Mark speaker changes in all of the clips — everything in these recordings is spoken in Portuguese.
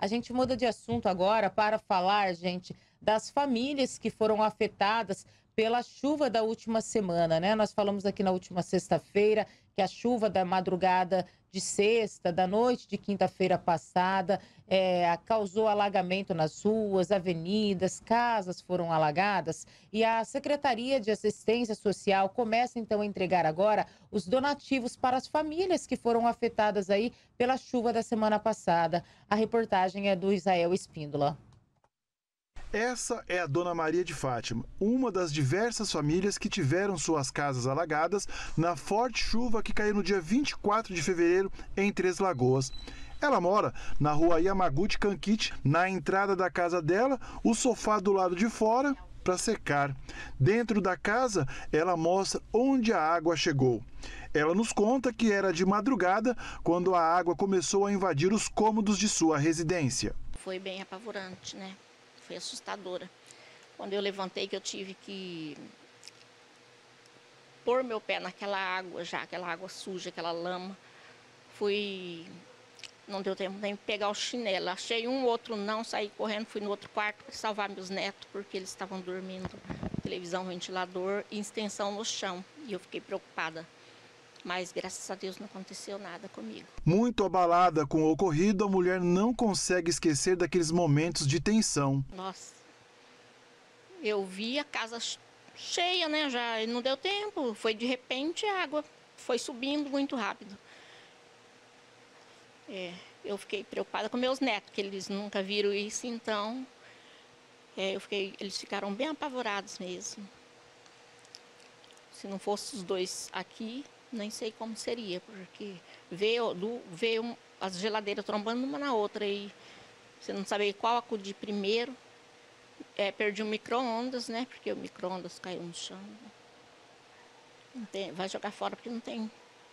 Speaker 1: A gente muda de assunto agora para falar, gente, das famílias que foram afetadas pela chuva da última semana, né? Nós falamos aqui na última sexta-feira que a chuva da madrugada de sexta, da noite de quinta-feira passada, é, causou alagamento nas ruas, avenidas, casas foram alagadas. E a Secretaria de Assistência Social começa então a entregar agora os donativos para as famílias que foram afetadas aí pela chuva da semana passada. A reportagem é do Israel Espíndola.
Speaker 2: Essa é a Dona Maria de Fátima, uma das diversas famílias que tiveram suas casas alagadas na forte chuva que caiu no dia 24 de fevereiro em Três Lagoas. Ela mora na rua Yamaguchi Kankichi, na entrada da casa dela, o sofá do lado de fora para secar. Dentro da casa, ela mostra onde a água chegou. Ela nos conta que era de madrugada quando a água começou a invadir os cômodos de sua residência. Foi
Speaker 1: bem apavorante, né? foi assustadora. Quando eu levantei, que eu tive que pôr meu pé naquela água já, aquela água suja, aquela lama, fui. Não deu tempo nem pegar o chinelo. Achei um, outro não, saí correndo, fui no outro quarto para salvar meus netos, porque eles estavam dormindo. Televisão, ventilador e extensão no chão. E eu fiquei preocupada mas graças a Deus não aconteceu nada comigo.
Speaker 2: Muito abalada com o ocorrido, a mulher não consegue esquecer daqueles momentos de tensão.
Speaker 1: Nossa, eu vi a casa cheia, né? Já não deu tempo, foi de repente a água foi subindo muito rápido. É, eu fiquei preocupada com meus netos, que eles nunca viram isso, então é, eu fiquei, eles ficaram bem apavorados mesmo. Se não fossem os dois aqui, nem sei como seria, porque ver, ver um, as geladeiras trombando uma na outra e você não sabe qual acudir primeiro. É, perdi o micro-ondas, né? Porque o micro-ondas caiu no chão. Tem, vai jogar fora porque não tem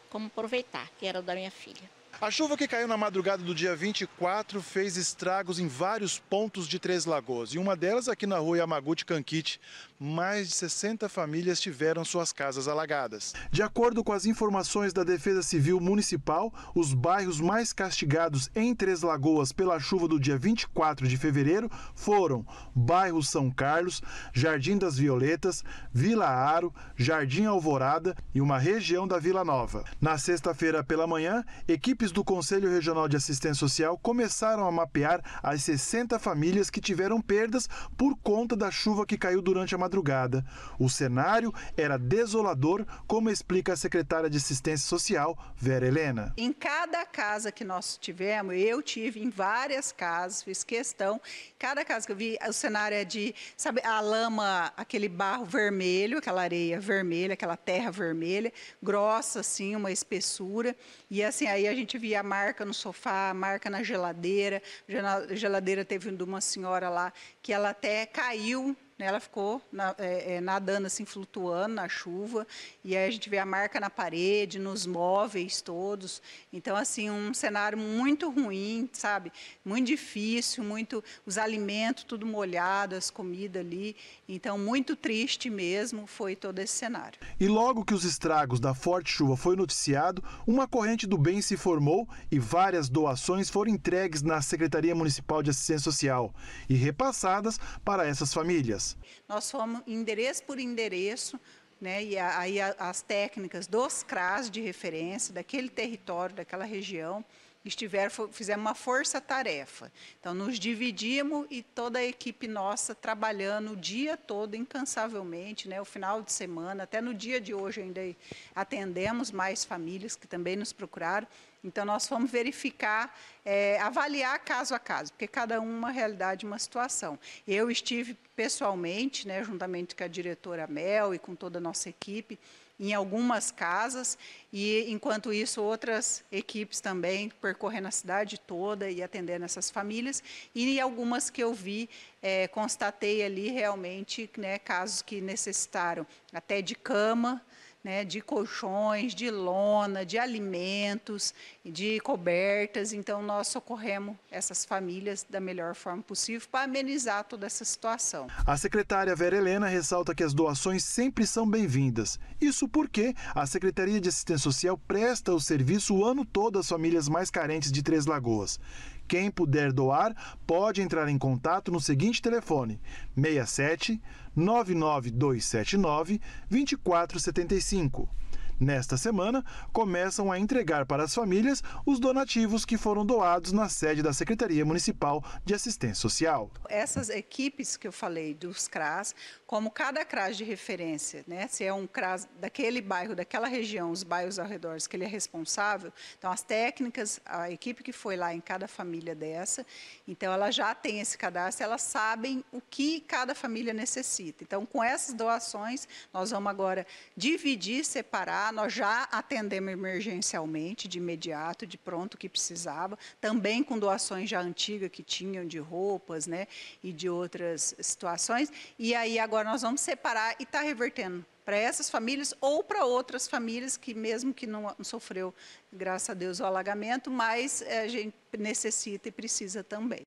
Speaker 1: como aproveitar, que era o da minha filha.
Speaker 2: A chuva que caiu na madrugada do dia 24 fez estragos em vários pontos de Três Lagoas. E uma delas aqui na rua Yamaguchi Canquite. Mais de 60 famílias tiveram suas casas alagadas. De acordo com as informações da Defesa Civil Municipal, os bairros mais castigados em Três Lagoas pela chuva do dia 24 de fevereiro foram bairro São Carlos, Jardim das Violetas, Vila Aro, Jardim Alvorada e uma região da Vila Nova. Na sexta-feira pela manhã, equipes equipes do Conselho Regional de Assistência Social começaram a mapear as 60 famílias que tiveram perdas por conta da chuva que caiu durante a madrugada. O cenário era desolador, como explica a secretária de Assistência Social, Vera Helena.
Speaker 3: Em cada casa que nós tivemos, eu tive em várias casas, fiz questão, cada casa que eu vi, o cenário é de, sabe, a lama, aquele barro vermelho, aquela areia vermelha, aquela terra vermelha, grossa assim, uma espessura, e assim, aí a gente gente via marca no sofá, marca na geladeira. Na geladeira teve de uma senhora lá que ela até caiu né? Ela ficou na, é, é, nadando, assim, flutuando na chuva. E aí a gente vê a marca na parede, nos móveis todos. Então, assim, um cenário muito ruim, sabe? Muito difícil, muito os alimentos tudo molhado, as comidas ali. Então, muito triste mesmo foi todo esse cenário.
Speaker 2: E logo que os estragos da forte chuva foi noticiado, uma corrente do bem se formou e várias doações foram entregues na Secretaria Municipal de Assistência Social e repassadas para essas famílias.
Speaker 3: Nós fomos endereço por endereço, né, e aí as técnicas dos CRAS de referência, daquele território, daquela região, estiver, fizemos uma força-tarefa. Então, nos dividimos e toda a equipe nossa trabalhando o dia todo, incansavelmente, né, o final de semana, até no dia de hoje ainda atendemos mais famílias que também nos procuraram. Então, nós fomos verificar, é, avaliar caso a caso, porque cada um uma realidade, uma situação. Eu estive pessoalmente, né, juntamente com a diretora Mel e com toda a nossa equipe, em algumas casas, e enquanto isso, outras equipes também percorrendo a cidade toda e atendendo essas famílias, e algumas que eu vi, é, constatei ali realmente né, casos que necessitaram até de cama né, de colchões, de lona, de alimentos, de cobertas. Então, nós socorremos essas famílias da melhor forma possível para amenizar toda essa situação.
Speaker 2: A secretária Vera Helena ressalta que as doações sempre são bem-vindas. Isso porque a Secretaria de Assistência Social presta o serviço o ano todo às famílias mais carentes de Três Lagoas. Quem puder doar, pode entrar em contato no seguinte telefone: 67 99279 2475. Nesta semana, começam a entregar para as famílias os donativos que foram doados na sede da Secretaria Municipal de Assistência Social.
Speaker 3: Essas equipes que eu falei dos CRAS como cada CRAS de referência, né? se é um CRAS daquele bairro, daquela região, os bairros ao redor que ele é responsável, então as técnicas, a equipe que foi lá em cada família dessa, então ela já tem esse cadastro, elas sabem o que cada família necessita. Então, com essas doações, nós vamos agora dividir, separar, nós já atendemos emergencialmente, de imediato, de pronto o que precisava, também com doações já antigas que tinham de roupas, né, e de outras situações, e aí agora agora nós vamos separar e está revertendo para essas famílias ou para outras famílias que mesmo que não, não sofreu, graças a Deus, o alagamento, mas eh, a gente necessita e precisa também.